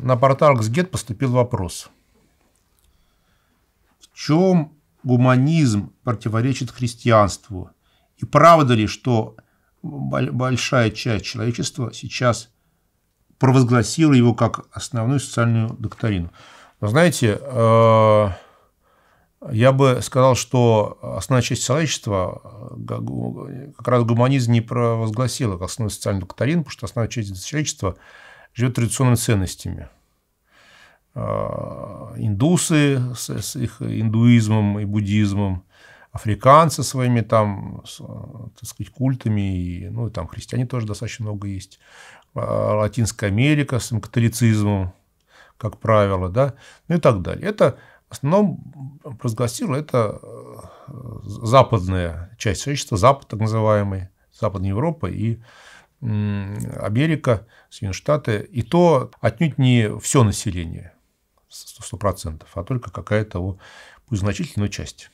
на портал XGET поступил вопрос. В чем гуманизм противоречит христианству? И правда ли, что большая часть человечества сейчас провозгласила его как основную социальную доктрину? Вы знаете, э, я бы сказал, что основная часть человечества как раз гуманизм не провозгласила как основную социальную доктрину, потому что основная часть человечества – живет традиционными ценностями. А, индусы с, с их индуизмом и буддизмом, африканцы своими там, с, так сказать, культами, и, ну, и там христиане тоже достаточно много есть, а, Латинская Америка с католицизмом, как правило, да, ну и так далее. Это в основном провозгласила это э, западная часть человечества, Запад так называемый, Западная Европа и Америка, Соединенные Штаты, и то отнюдь не все население 100%, а только какая-то его, пусть значительная часть.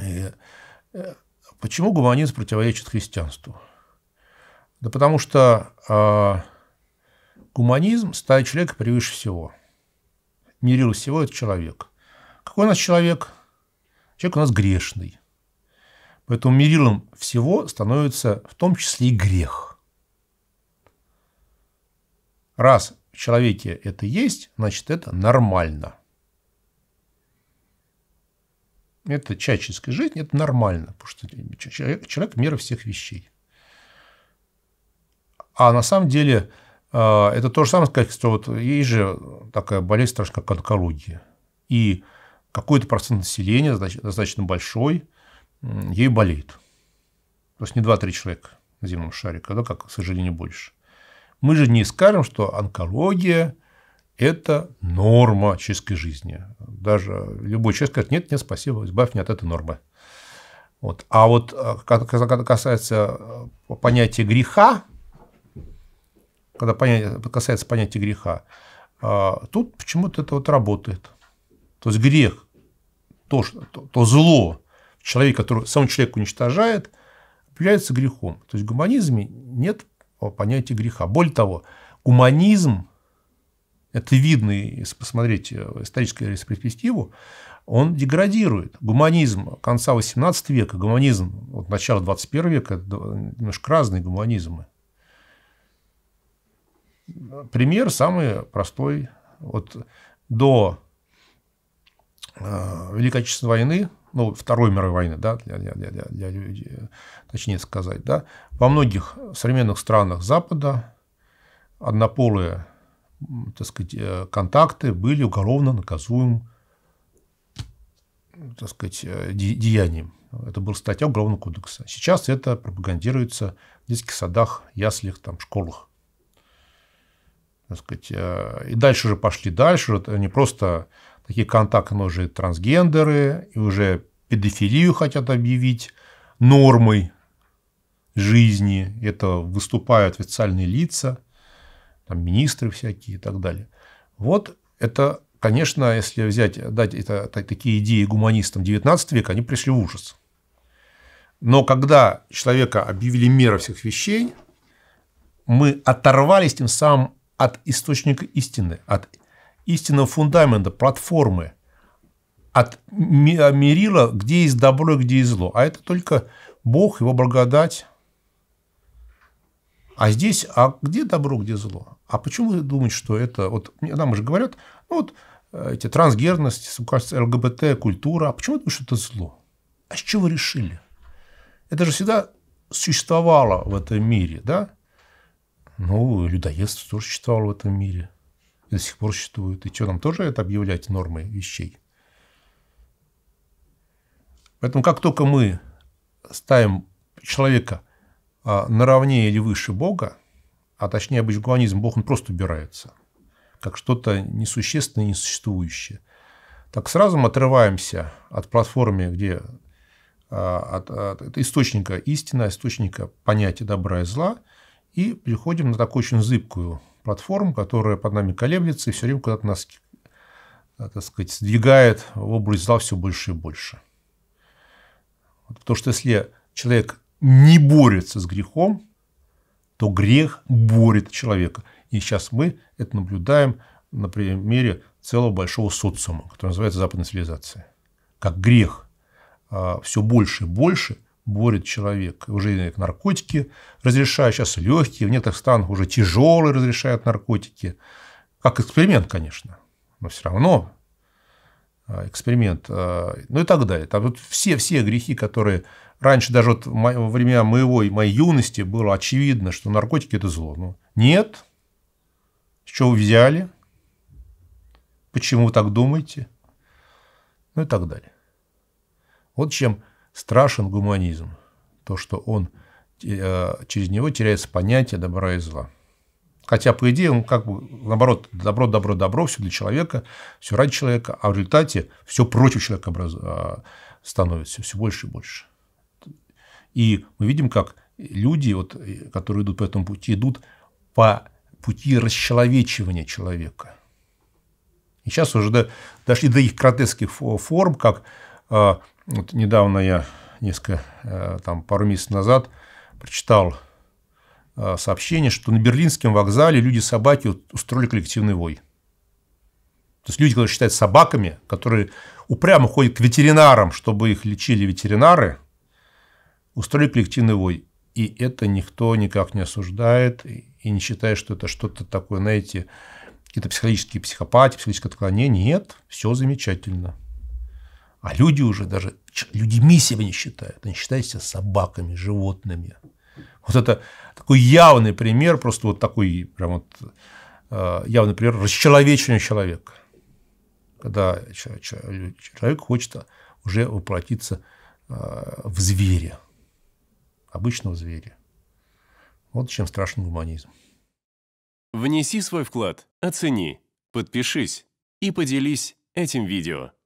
И э, почему гуманизм противоречит христианству? Да потому что а, гуманизм ставит человека превыше всего. Мерил всего – это человек. Какой у нас человек? Человек у нас грешный. Поэтому мерилом всего становится в том числе и грех. Раз в человеке это есть, значит это нормально. Это человеческая жизнь, это нормально, потому что человек, человек мера всех вещей. А на самом деле э, это то же самое сказать, что вот есть же такая болезнь страшная, как онкология. И какой-то процент населения, достаточно большой – ей болеет. То есть не 2-3 человека на земном шаре, когда, как, к сожалению, больше. Мы же не скажем, что онкология – это норма человеческой жизни. Даже любой человек скажет, нет, нет, спасибо, избавь меня от этой нормы. Вот. А вот э, э, когда касается понятия греха, когда понятие, касается понятия греха, тут почему-то это вот работает. То есть грех, то, что, то, то зло, человек, который сам человек уничтожает, является грехом. То есть в гуманизме нет понятия греха. Более того, гуманизм, это видно, если посмотреть э, историческую перспективу, он деградирует. Гуманизм конца XVIII века, гуманизм вот, начала XXI века, это немножко разные гуманизмы. Пример самый простой. Вот до э, Великой Отечественной войны ну, Второй мировой войны, да, для, для, для, для людей, точнее сказать, да, во многих современных странах Запада однополые так сказать, э, контакты были уголовно наказуемым так сказать, э, деянием. Это была статья Уголовного кодекса. Сейчас это пропагандируется в детских садах, яслях, там, школах. Так сказать, э, и дальше же пошли, дальше же не просто такие контактные уже трансгендеры, и уже педофилию хотят объявить нормой жизни. Это выступают официальные лица, там министры всякие и так далее. Вот это, конечно, если взять, дать это, такие идеи гуманистам XIX века, они пришли в ужас. Но когда человека объявили мерой всех вещей, мы оторвались тем самым от источника истины, от истинного фундамента, платформы, от а, мерила, где есть добро где есть зло. А это только Бог, Его благодать. А здесь, а где добро, где зло? А почему вы думаете, что это... Вот нам уже говорят, ну, вот э, эти трансгерность, кажется, ЛГБТ, культура. А почему вы думаете, что это зло? А с чего вы решили? Это же всегда существовало в этом мире, да? Ну, людоедство тоже существовало в этом мире до сих пор существуют. И что, нам тоже это объявлять нормы вещей? Поэтому как только мы ставим человека а, наравне или выше Бога, а точнее обычгуанизм, Бог он просто убирается, как что-то несущественное, несуществующее, так сразу мы отрываемся от платформы, где а, от, от, от источника истины, источника понятия добра и зла, и переходим на такую очень зыбкую платформ, которая под нами колеблется и все время куда-то нас, э, так сказать, сдвигает в область зла все больше и больше. Потому что если человек не борется с грехом, то грех борет человека. И сейчас мы это наблюдаем на примере целого большого социума, который называется западная цивилизация. Как грех а, все больше и больше – борет человек. Уже наркотики разрешают, сейчас легкие, в некоторых странах уже тяжелые разрешают наркотики. Как эксперимент, конечно, но все равно а, эксперимент, а, ну и так далее. Там вот все, все грехи, которые раньше даже вот во время моего и моей юности было очевидно, что наркотики – это зло. но ну, нет. С чего вы взяли? Почему вы так думаете? Ну и так далее. Вот чем Страшен гуманизм, то, что он, э, через него теряется понятие добра и зла. Хотя, по идее, он как бы, наоборот, добро, добро, добро, все для человека, все ради человека, а в результате все против человека образ... А, становится все больше и больше. И мы видим, как люди, вот, которые идут по этому пути, идут по пути расчеловечивания человека. И сейчас уже до, дошли до их кротеских форм, как а, вот недавно я, несколько, э, там, пару месяцев назад прочитал э, сообщение, что на Берлинском вокзале люди-собаки устроили коллективный вой. То есть люди, которые считают собаками, которые упрямо ходят к ветеринарам, чтобы их лечили ветеринары, устроили коллективный вой. И это никто никак не осуждает и не считает, что это что-то такое, знаете, какие-то психологические психопатии, психологическое отклонение. Нет, все замечательно. А люди уже даже людьми себя не считают. Они считают себя собаками, животными. Вот это такой явный пример, просто вот такой прям вот э, явный пример расчеловечивания человека. Когда человек хочет уже воплотиться э, в зверя, обычного зверя. Вот чем страшен гуманизм. Внеси свой вклад, оцени, подпишись и поделись этим видео.